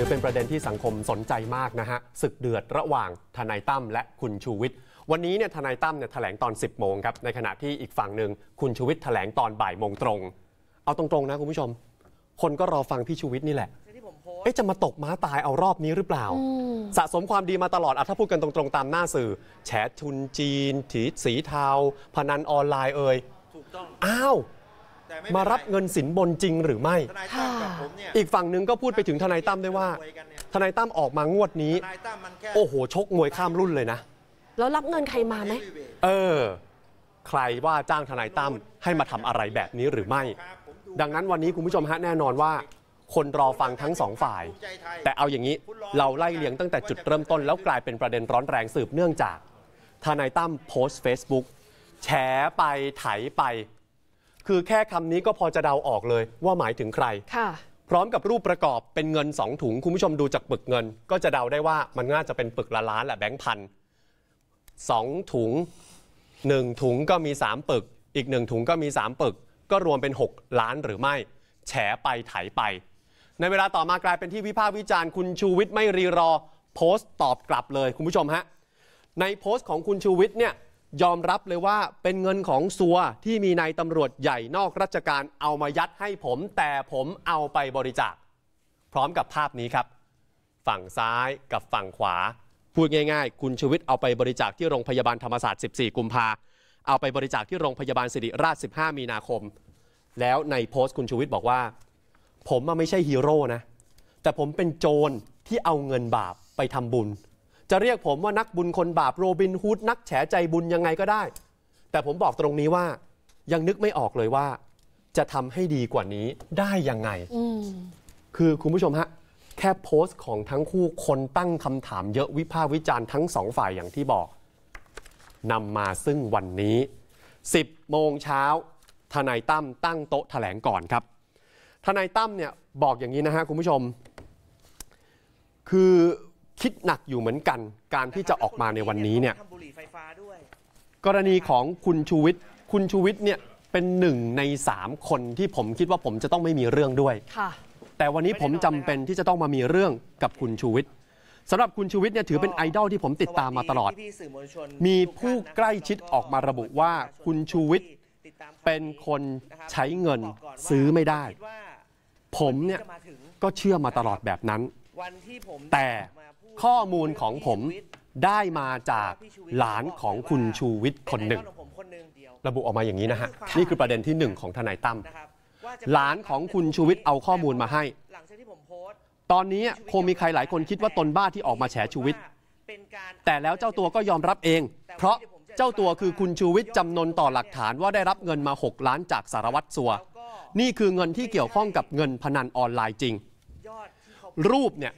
ือเป็นประเด็นที่สังคมสนใจมากนะฮะศึกเดือดระหว่างทนายตั้มและคุณชูวิทย์วันนี้เนี่ยทนายตั้มเนี่ยแถลงตอน 10 โมงครับ ในขณะที่อีกฝั่งหนึ่ง คุณชูวิทย์แถลงตอนบ่ายโมงตรง เอาตรง ๆ นะ คุณผู้ชม คนก็รอฟังพี่ชูวิทย์นี่แหละเอ๊ะจะมาตกม้าตายเอารอบนี้หรือเปล่า สะสมความดีมาตลอดอัธถ้าพูดกันตรงๆตามหน้าสื่อแฉทุนจีน ถีสีเทา พนันออนไลน์เอ่ยอ้าวมารับเงินสินบนจริงหรือไม่ อีกฝั่งหนึ่งก็พูดไปถึงทนายตั้มด้วยว่า ทนายตั้มออกมางวดนี้ โอ้โหชกมวยข้ามรุ่นเลยนะ แล้วรับเงินใครมาไหมเออใครว่าจ้างทนายตั้มให้มาทำอะไรแบบนี้หรือไม่ ดังนั้นวันนี้คุณผู้ชมฮะแน่นอนว่า คนรอฟังทั้งสองฝ่าย แต่เอาอย่างนี้เราไล่เลียงตั้งแต่จุดเริ่มต้นแล้วกลายเป็นประเด็นร้อนแรงสืบเนื่องจาก ทนายตั้มโพสต์ Facebook แฉไปไถไปคือแค่คำนี้ก็พอจะเดาออกเลยว่าหมายถึงใครพร้อมกับรูปประกอบเป็นเงิน 2 ถุง คุณผู้ชมดูจากปึกเงิน ก็จะเดาได้ว่ามันน่าจะเป็นปึกละล้านแหละแบงค์พันสองถุง 1 ถุงก็มี 3 ปึก อีก 1 ถุงก็มี 3 ปึก ก็รวมเป็น 6 ล้านหรือไม่แฉไปไถไป ในเวลาต่อมากลายเป็นที่วิพากษ์วิจารณ์คุณชูวิทย์ไม่รีรอ โพสต์ตอบกลับเลยคุณผู้ชมฮะในโพสต์ของคุณชูวิทย์เนี่ยยอมรับเลยว่าเป็นเงินของซัวที่มีนายตำรวจใหญ่นอกราชการเอามายัดให้ผมแต่ผมเอาไปบริจาค พร้อมกับภาพนี้ครับ ฝั่งซ้ายกับฝั่งขวา พูดง่ายๆ คุณชูวิทย์เอาไปบริจาคที่โรงพยาบาลธรรมศาสตร์ 14 กุมภาเอาไปบริจาคที่โรงพยาบาลสิริราช 15 มีนาคม แล้วในโพสต์คุณชูวิทย์บอกว่า ผมไม่ใช่ฮีโร่นะ แต่ผมเป็นโจรที่เอาเงินบาปไปทำบุญจะเรียกผมว่านักบุญคนบาป โรบินฮูด นักแฉใจบุญ ยังไงก็ได้ แต่ผมบอกตรงนี้ว่ายังนึกไม่ออกเลยว่า จะทำให้ดีกว่านี้ได้ยังไง คือคุณผู้ชมฮะแค่โพสต์ของทั้งคู่คนตั้งคำถามเยอะวิพากษ์วิจารณ์ทั้งสองฝ่ายอย่างที่บอกนำมาซึ่งวันนี้ 10โมงเช้าทนายตั้มตั้งโต๊ะถแถลงก่อนครับ ทนายตั้มเนี่ย บอกอย่างนี้นะฮะ คุณผู้ชม คือคิดหนักอยู่เหมือนกันการที่จะออกมาในวันนี้เนี่ยกรณีของคุณชูวิทย์คุณชูวิทย์เนี่ยเป็นหนึ่งในสามคนที่ผมคิดว่าผมจะต้องไม่มีเรื่องด้วยแต่วันนี้ผมจำเป็นที่จะต้องมามีเรื่องกับคุณชูวิทย์สำหรับคุณชูวิทย์เนี่ยถือเป็นไอดอลที่ผมติดตามมาตลอด มีผู้ใกล้ชิดออกมาระบุว่า คุณชูวิทย์เป็นคนใช้เงินซื้อไม่ได้ ผมเนี่ยก็เชื่อมาตลอดแบบนั้นแต่ข้อมูลของผมได้มาจากหลานของคุณชูวิทย์คนหนึ่ง ระบุออกมาอย่างนี้นะฮะนี่คือประเด็นที่หนึ่งของทนายตั้มหลานของคุณชูวิทย์เอาข้อมูลมาให้ตอนนี้คงมีใครหลายคนคิดว่าตนบ้าที่ออกมาแฉชูวิทย์แต่แล้วเจ้าตัวก็ยอมรับเอง เพราะเจ้าตัวคือคุณชูวิทย์จำนนต่อหลักฐานว่าได้รับเงินมา 6 ล้านจากสารวัตรสัวนี่คือเงินที่เกี่ยวข้องกับเงินพนันออนไลน์จริง รูปเนี่ย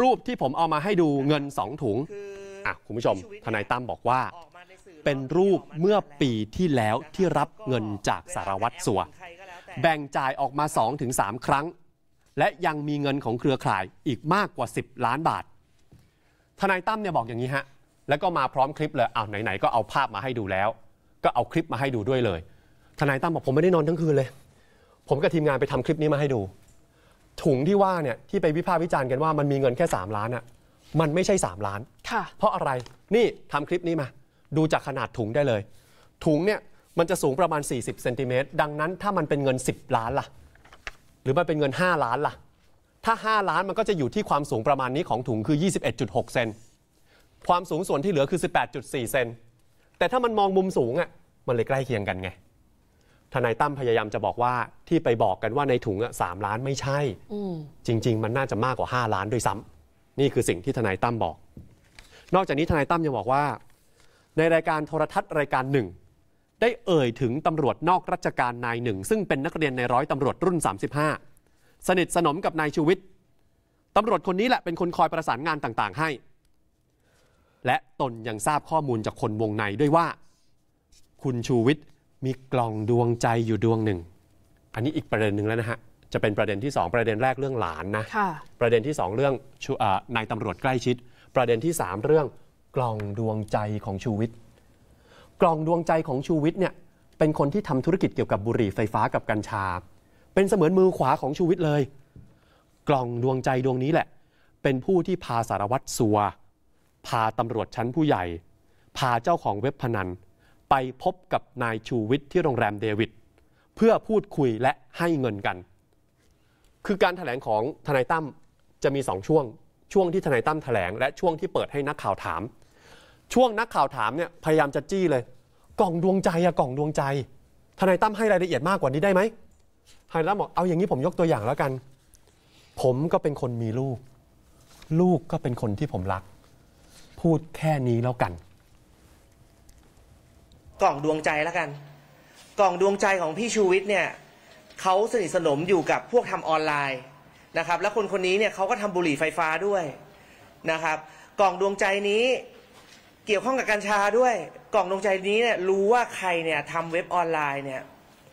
รูปที่ผมเอามาให้ดูเงินสองถุงอ่ะคุณผู้ชม ทนายตั้มบอกว่า เป็นรูปเมื่อปีที่แล้วที่รับเงินจากสารวัตรสัวแบ่งจ่ายออกมา 2-3 ครั้ง และยังมีเงินของเครือข่ายอีกมากกว่า 10 ล้านบาท ทนายตั้มเนี่ยบอกอย่างนี้ฮะ แล้วก็มาพร้อมคลิปเลยเอาไหนๆก็เอาภาพมาให้ดูแล้ว ก็เอาคลิปมาให้ดูด้วยเลย ทนายตั้มบอกผมไม่ได้นอนทั้งคืนเลย ผมกับทีมงานไปทำคลิปนี้มาให้ดูถุงที่ว่าเนี่ยที่ไปวิพากษ์วิจารณ์กันว่ามันมีเงินแค่ 3 ล้านอะ่ะมันไม่ใช่ 3 ล้านค่ะเพราะอะไรนี่ทำคลิปนี้มา ดูจากขนาดถุงได้เลย ถุงเนี่ยมันจะสูงประมาณ 40เซนติเมตรดังนั้นถ้ามันเป็นเงิน 10 ล้านล่ะหรือมันเป็นเงิน 5 ล้านล่ะถ้า 5 ล้านมันก็จะอยู่ที่ความสูงประมาณนี้ของถุงคือ21.6เซน ความสูงส่วนที่เหลือคือ 18.4เซนแต่ถ้ามันมองมุมสูงอะ่ะมันเลยใกล้เคียงกันไงทนายตั้มพยายามจะบอกว่าที่ไปบอกกันว่าในถุงสามล้านไม่ใช่ จริง ๆ มันน่าจะมากกว่า 5 ล้านด้วยซ้ำ นี่คือสิ่งที่ทนายตั้มบอก นอกจากนี้ทนายตั้มยังบอกว่า ในรายการโทรทัศน์รายการหนึ่ง ได้เอ่ยถึงตำรวจนอกราชการนายหนึ่ง ซึ่งเป็นนักเรียนในร้อยตำรวจรุ่น 35 สนิทสนมกับนายชูวิทย์ตำรวจคนนี้แหละเป็นคนคอยประสานงานต่าง ๆ ให้ และตนยังทราบข้อมูลจากคนวงในด้วยว่า คุณชูวิทย์มีกล่องดวงใจอยู่ดวงหนึ่ง อันนี้อีกประเด็นหนึ่งแล้วนะฮะ จะเป็นประเด็นที่ 2 ประเด็นแรกเรื่องหลานนะะประเด็นที่ 2 เรื่องนายตำรวจใกล้ชิด ประเด็นที่ 3 เรื่อง กล่องดวงใจของชูวิทย์ กล่องดวงใจของชูวิทย์เนี่ยเป็นคนที่ทำธุรกิจเกี่ยวกับบุหรี่ไฟฟ้ากับกัญชา เป็นเสมือนมือขวาของชูวิทย์เลย กล่องดวงใจดวงนี้แหละเป็นผู้ที่พาสารวัตรสัว พาตำรวจชั้นผู้ใหญ่ พาเจ้าของเว็บพนันไปพบกับนายชูวิทย์ที่โรงแรมเดวิด เพื่อพูดคุยและให้เงินกัน คือการถแถลงของทนายตั้มจะมีสองช่วง ช่วงที่ทนายตั้มถแถลง และช่วงที่เปิดให้นักข่าวถาม ช่วงนักข่าวถามเนี่ยพยายามจะจี้เลย กล่องดวงใจอะกล่องดวงใจ ทนายตั้มให้รายละเอียดมากกว่านี้ได้ไหมทนายตั้มบอกเอาอย่างนี้ผมยกตัวอย่างแล้วกัน ผมก็เป็นคนมีลูก ลูกก็เป็นคนที่ผมรัก พูดแค่นี้แล้วกันกล่องดวงใจแล้วกัน กล่องดวงใจของพี่ชูวิทย์เนี่ยเขาสนิทสนมอยู่กับพวกทำออนไลน์นะครับ และคนคนนี้เนี่ยเขาก็ทำบุหรี่ไฟฟ้าด้วยนะครับ กล่องดวงใจนี้เกี่ยวข้องกับกัญชาด้วย กล่องดวงใจนี้เนี่ยรู้ว่าใครเนี่ยทำเว็บออนไลน์เนี่ย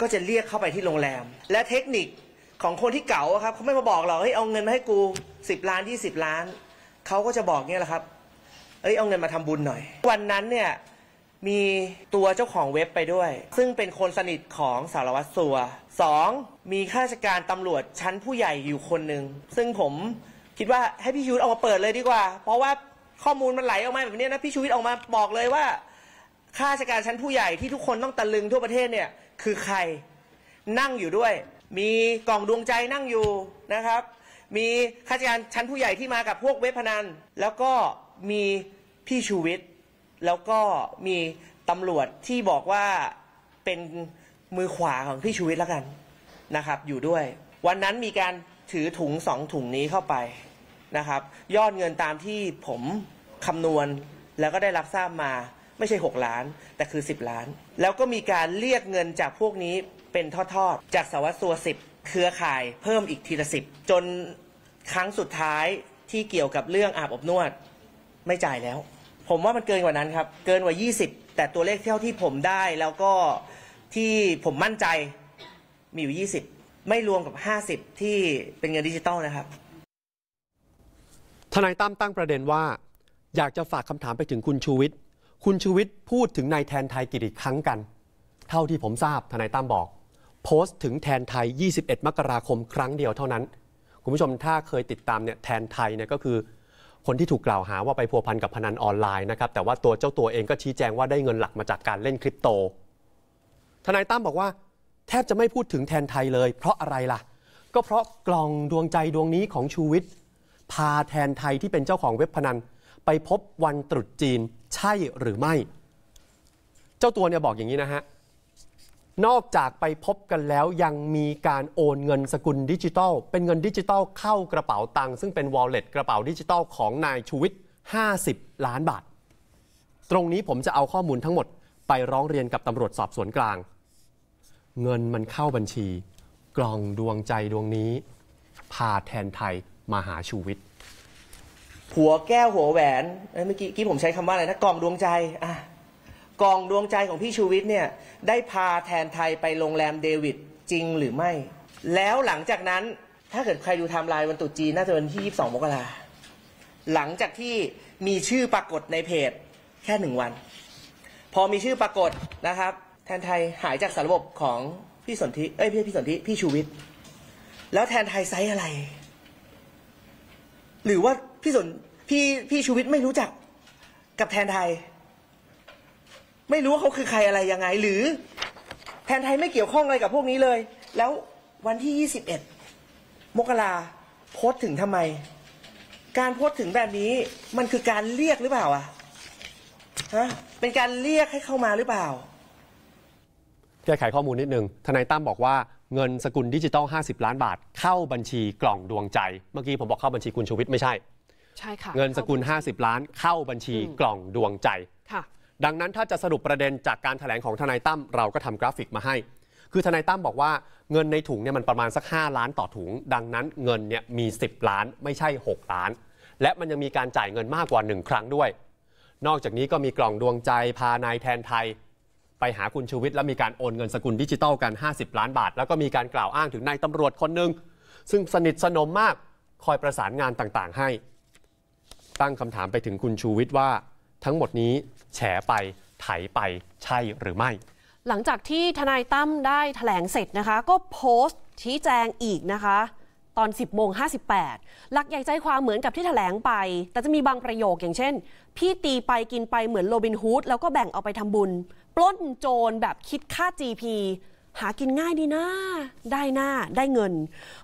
ก็จะเรียกเข้าไปที่โรงแรม และเทคนิคของคนที่เก่าครับเขาไม่มาบอกหรอกเฮ้ยเอาเงินมาให้กูสิบล้านยี่สิบล้าน เขาก็จะบอกเนี่ยแหละครับ เอ้ยเอาเงินมาทำบุญหน่อย วันนั้นเนี่ยมีตัวเจ้าของเว็บไปด้วย ซึ่งเป็นคนสนิทของสารวัตรสัว 2. มีข้าราชการตำรวจชั้นผู้ใหญ่อยู่คนหนึ่งซึ่งผมคิดว่าให้พี่ชูวิทย์ออกมาเปิดเลยดีกว่า เพราะว่าข้อมูลมันไหลออกมาแบบนี้นะพี่ชูวิทย์ออกมาบอกเลยว่าข้าราชการชั้นผู้ใหญ่ที่ทุกคนต้องตะลึงทั่วประเทศเนี่ยคือใครนั่งอยู่ด้วย มีกล่องดวงใจนั่งอยู่นะครับ มีข้าราชการชั้นผู้ใหญ่ที่มากับพวกเว็บพนันแล้วก็มีพี่ชูวิทย์แล้วก็มีตำรวจที่บอกว่าเป็นมือขวาของพี่ชูวิทย์แล้วกันนะครับ อยู่ด้วย วันนั้นมีการถือถุงสองถุงนี้เข้าไปนะครับ ยอดเงินตามที่ผมคำนวณแล้วก็ได้รับทราบมาไม่ใช่ 6 ล้าน แต่คือ10ล้าน แล้วก็มีการเรียกเงินจากพวกนี้เป็นทอดๆจากสวัสดิ์ตัวเครือข่ายเพิ่มอีกทีละสิบจนครั้งสุดท้ายที่เกี่ยวกับเรื่องอาบอบนวดไม่จ่ายแล้วผมว่ามันเกินกว่านั้นครับเกินกว่า 20 แต่ตัวเลขเท่าที่ผมได้ แล้วก็ที่ผมมั่นใจมีอยู่ 20 ไม่รวมกับ 50 ที่เป็นเงินดิจิตอลนะครับทนายตั้มตั้งประเด็นว่า อยากจะฝากคำถามไปถึงคุณชูวิทย์คุณชูวิทย์พูดถึงนายแทนไทยกี่ครั้งกัน เท่าที่ผมทราบทนายตั้มบอก โพสต์ถึงแทนไทย 21 มกราคมครั้งเดียวเท่านั้นคุณผู้ชมถ้าเคยติดตามเนี่ยแทนไทยเนี่ยก็คือคนที่ถูกกล่าวหาว่าไปพัวพันกับพนันออนไลน์นะครับ แต่ว่าตัวเจ้าตัวเองก็ชี้แจงว่าได้เงินหลักมาจากการเล่นคริปโต ทนายตั้มบอกว่า แทบจะไม่พูดถึงแทนไทยเลย เพราะอะไรล่ะ ก็เพราะกล่องดวงใจดวงนี้ของชูวิทย์พาแทนไทยที่เป็นเจ้าของเว็บพนันไปพบวันตรุษจีนใช่หรือไม่ เจ้าตัวเนี่ยบอกอย่างนี้นะฮะนอกจากไปพบกันแล้วยังมีการโอนเงินสกุลดิจิตอลเป็นเงินดิจิตอลเข้ากระเป๋าตังค์ซึ่งเป็นวอลเล็ตกระเป๋าดิจิตอลของนายชูวิทย์50 ล้านบาท ตรงนี้ผมจะเอาข้อมูลทั้งหมดไปร้องเรียนกับตำรวจสอบสวนกลาง เงินมันเข้าบัญชี กล่องดวงใจดวงนี้พาแทนไทยมาหาชูวิทย์หัวแก้วหัวแหวนเมื่อกี้ผมใช้คำว่าอะไรนะกล่องดวงใจอ่ะกองดวงใจของพี่ชูวิทย์เนี่ยได้พาแทนไทยไปโรงแรมเดวิดจริงหรือไม่ แล้วหลังจากนั้นถ้าเกิดใครดูไทม์ไลน์วันตุจีนน่าจะวันที่22มกราหลังจากที่มีชื่อปรากฏในเพจแค่หนึ่งวัน พอมีชื่อปรากฏนะครับ แทนไทยหายจากสารบบของพี่สนธิเอ้ยพี่พี่สนธิพี่ชูวิทย์แล้วแทนไทยไซส์อะไร หรือว่าพี่สนพี่พี่ชูวิทย์ไม่รู้จักกับแทนไทยไม่รู้ว่าเขาคือใครอะไรยังไงหรือ แทนไทยไม่เกี่ยวข้องอะไรกับพวกนี้เลย แล้ววันที่ 21 มกราโพสถึงทำไม การโพสถึงแบบนี้มันคือการเรียกหรือเปล่าอ่ะฮะเป็นการเรียกให้เข้ามาหรือเปล่า แก้ไขข้อมูลนิดนึงทนายตั้มบอกว่าเงินสกุลดิจิตอล 50 ล้านบาทเข้าบัญชีกล่องดวงใจ เมื่อกี้ผมบอกเข้าบัญชีคุณชูวิทย์ไม่ใช่ ใช่ค่ะเงินสกุล 50 ล้านเข้าบัญชีกล่องดวงใจค่ะดังนั้นถ้าจะสรุปประเด็นจากการถแถลงของทนายตั้มเราก็ทำกราฟิกมาให้ คือทนายตั้มบอกว่าเงินในถุงเนี่ยมันประมาณสัก 5 ล้านต่อถุง ดังนั้นเงินเนี่ยมี 10 ล้าน ไม่ใช่ 6 ล้าน และมันยังมีการจ่ายเงินมากกว่า 1 ครั้งด้วย นอกจากนี้ก็มีกล่องดวงใจพานายแทนไทย ไปหาคุณชูวิทย์แล้วมีการโอนเงินสกุลดิจิตอลกัน 50ล้านบาท แล้วก็มีการกล่าวอ้างถึงนายตำรวจคนหนึ่งซึ่งสนิทสนมมากคอยประสานงานต่างๆให้ ตั้งคำถามไปถึงคุณชูวิทย์ว่าทั้งหมดนี้แฉไปไถไปใช่หรือไม่ หลังจากที่ทนายตั้มได้แถลงเสร็จนะคะ ก็โพสต์ชี้แจงอีกนะคะ ตอน 10โมง58 หลักใหญ่ใจความเหมือนกับที่ถแถลงไป แต่จะมีบางประโยคอย่างเช่น พี่ตีไปกินไปเหมือนโรบินฮูด แล้วก็แบ่งเอาไปทำบุญ ปล้นโจรแบบคิดค่า GP หากินง่ายดีนะได้หน้า ได้เงิน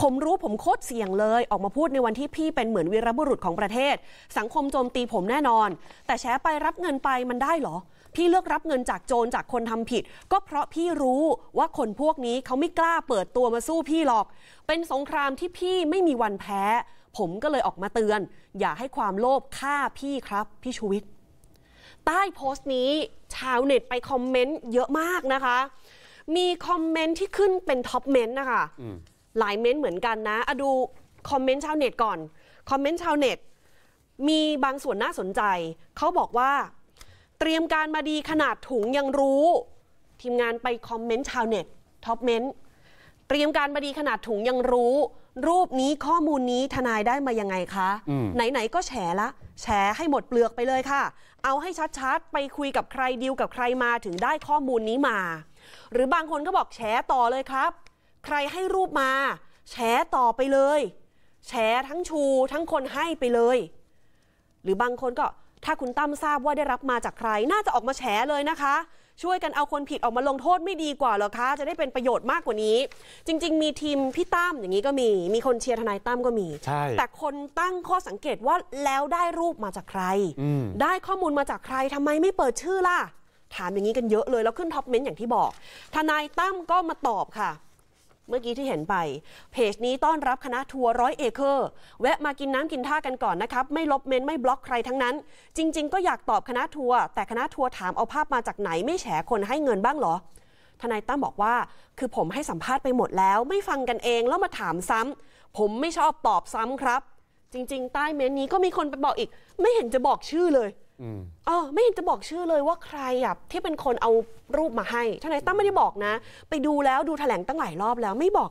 ผมรู้ผมโคตรเสี่ยงเลย ออกมาพูดในวันที่พี่เป็นเหมือนวีรบุรุษของประเทศ สังคมโจมตีผมแน่นอน แต่แชร์ไปรับเงินไปมันได้เหรอ พี่เลือกรับเงินจากโจรจากคนทำผิด ก็เพราะพี่รู้ว่าคนพวกนี้เขาไม่กล้าเปิดตัวมาสู้พี่หรอก เป็นสงครามที่พี่ไม่มีวันแพ้ ผมก็เลยออกมาเตือน อย่าให้ความโลภฆ่าพี่ครับ พี่ชูวิทย์ใต้โพสต์นี้ ชาวเน็ตไปคอมเมนต์เยอะมากนะคะมีคอมเมนต์ที่ขึ้นเป็นท็อปเมนต์นะคะ หลายเมนต์เหมือนกันนะอะดูคอมเมนต์ชาวเน็ตก่อน คอมเมนต์ชาวเน็ต มีบางส่วนน่าสนใจ เขาบอกว่า เตรียมการมาดีขนาดถุงยังรู้ ทีมงานไปคอมเมนต์ชาวเน็ตท็อปเมนต์เตรียมการมาดีขนาดถุงยังรู้ รูปนี้ข้อมูลนี้ทนายได้มายังไงคะ ไหนๆก็แฉละแฉให้หมดเปลือกไปเลยค่ะ เอาให้ชัดๆไปคุยกับใครดีลกับใครมาถึงได้ข้อมูลนี้มาหรือบางคนก็บอกแฉต่อเลยครับ ใครให้รูปมาแฉต่อไปเลยแฉทั้งชูทั้งคนให้ไปเลย หรือบางคนก็ถ้าคุณตั้มทราบว่าได้รับมาจากใคร น่าจะออกมาแฉเลยนะคะ ช่วยกันเอาคนผิดออกมาลงโทษไม่ดีกว่าหรอคะ จะได้เป็นประโยชน์มากกว่านี้ จริงๆ มีทีมพี่ตั้มอย่างนี้ก็มี มีคนเชียร์ทนายตั้มก็มีแต่คนตั้งข้อสังเกตว่าแล้วได้รูปมาจากใคร ได้ข้อมูลมาจากใครทำไมไม่เปิดชื่อล่ะถามอย่างนี้กันเยอะเลยแล้วขึ้นท็อปเมนต์ อย่างที่บอกทนายตั้มก็มาตอบค่ะ เมื่อกี้ที่เห็นไป เพจนี้ต้อนรับคณะทัวร์ร้อยเอเคอร์แวะมากินน้ำกินท่ากันก่อนนะครับไม่ลบเมนไม่บล็อกใครทั้งนั้น จริงๆก็อยากตอบคณะทัวร์แต่คณะทัวร์ถามเอาภาพมาจากไหนไม่แฉคนให้เงินบ้างหรอ ทนายตั้มบอกว่า คือผมให้สัมภาษณ์ไปหมดแล้ว ไม่ฟังกันเองแล้วมาถามซ้ำ ผมไม่ชอบตอบซ้ำครับ จริง ๆ ใต้เมนนี้ก็มีคนไปบอกอีก ไม่เห็นจะบอกชื่อเลยเออไม่เห็นจะบอกชื่อเลยว่าใครอ่ะที่เป็นคนเอารูปมาให้ทนายตั้มไม่ได้บอกนะ ไปดูแล้วดูแถลงตั้งหลายรอบแล้วไม่บอก